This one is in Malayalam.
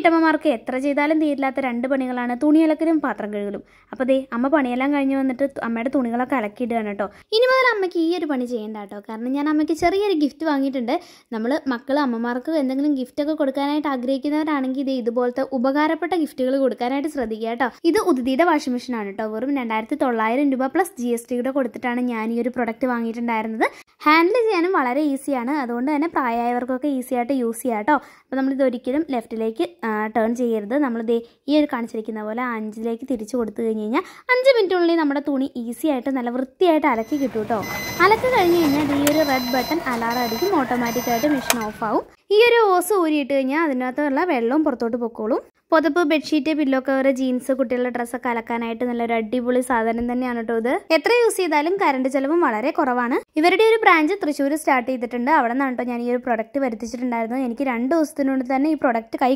വീട്ടമ്മമാർക്ക് എത്ര ചെയ്താലും തീരില്ലാത്ത രണ്ട് പണികളാണ് തുണി അലക്കലും പാത്രം കഴുകലും അപ്പോൾ ദേ അമ്മ പണിയെല്ലാം കഴിഞ്ഞ് വന്നിട്ട് അമ്മയുടെ തുണികളൊക്കെ അലക്കിയിടുകയാണ് കേട്ടോ ഇനി മുതൽ അമ്മയ്ക്ക് ഈ ഒരു പണി ചെയ്യേണ്ട കേട്ടോ കാരണം ഞാൻ അമ്മയ്ക്ക് ചെറിയൊരു ഗിഫ്റ്റ് വാങ്ങിയിട്ടുണ്ട് നമ്മൾ മക്കൾ അമ്മമാർക്ക് എന്തെങ്കിലും ഗിഫ്റ്റ് ഒക്കെ കൊടുക്കാനായിട്ട് ആഗ്രഹിക്കുന്നവരാണെങ്കിൽ ഇത് ഇതുപോലത്തെ ഉപകാരപ്പെട്ട ഗിഫ്റ്റുകൾ കൊടുക്കാനായിട്ട് ശ്രദ്ധിക്കുക കേട്ടോ ഇത് ഉദിതിയുടെ വാഷിംഗ് ആണ് കേട്ടോ വെറും രണ്ടായിരത്തി തൊള്ളായിരം രൂപ പ്ലസ് ജി എസ് കൂടെ കൊടുത്തിട്ടാണ് ഞാൻ ഈ ഒരു പ്രൊഡക്റ്റ് വാങ്ങിയിട്ടുണ്ടായിരുന്നത് ഹാൻഡിൽ ചെയ്യാനും വളരെ ഈസിയാണ് അതുകൊണ്ട് തന്നെ പ്രായമായവർക്കൊക്കെ ഈസി ആയിട്ട് യൂസ് ചെയ്യാം കേട്ടോ അപ്പോൾ നമ്മളിത് ഒരിക്കലും ലെഫ്റ്റിലേക്ക് ടേൺ ചെയ്യരുത് ദേ ഈ ഒരു കാണിച്ചിരിക്കുന്ന പോലെ അഞ്ചിലേക്ക് തിരിച്ചു കൊടുത്തു കഴിഞ്ഞ് കഴിഞ്ഞാൽ അഞ്ച് മിനിറ്റിനുള്ളിൽ നമ്മുടെ തുണി ഈസി ആയിട്ട് നല്ല വൃത്തിയായിട്ട് അലക്കി കിട്ടും കേട്ടോ അലക്കി കഴിഞ്ഞ് കഴിഞ്ഞാൽ ഈ ഒരു റെഡ് ബട്ടൺ അലാറം അടിക്കും ഓട്ടോമാറ്റിക്കായിട്ട് മെഷീൻ ഓഫ് ആവും ഈ ഒരു ഓസ് ഊരിയിട്ട് കഴിഞ്ഞാൽ അതിനകത്തുള്ള വെള്ളവും പുറത്തോട്ട് പൊക്കോളും പുതപ്പ് ബെഡ്ഷീറ്റ് പില്ലോ കവർ ജീൻസ് കുട്ടികളുടെ ഡ്രസ്സൊക്കെ അലക്കാനായിട്ട് നല്ലൊരു അടിപൊളി സാധനം തന്നെയാണ് കേട്ടോ ഇത് എത്ര യൂസ് ചെയ്താലും കറണ്ട് ചെലവും വളരെ കുറവാണ് ഇവരുടെ ഒരു ബ്രാഞ്ച് തൃശ്ശൂർ സ്റ്റാർട്ട് ചെയ്തിട്ടുണ്ട് അവിടെ നിന്നാണ് കേട്ടോ ഞാൻ ഈ ഒരു പ്രൊഡക്റ്റ് വരുത്തിച്ചിട്ടുണ്ടായിരുന്നു എനിക്ക് രണ്ട് ദിവസത്തിനുള്ളിൽ തന്നെ ഈ പ്രൊഡക്റ്റ് കൈ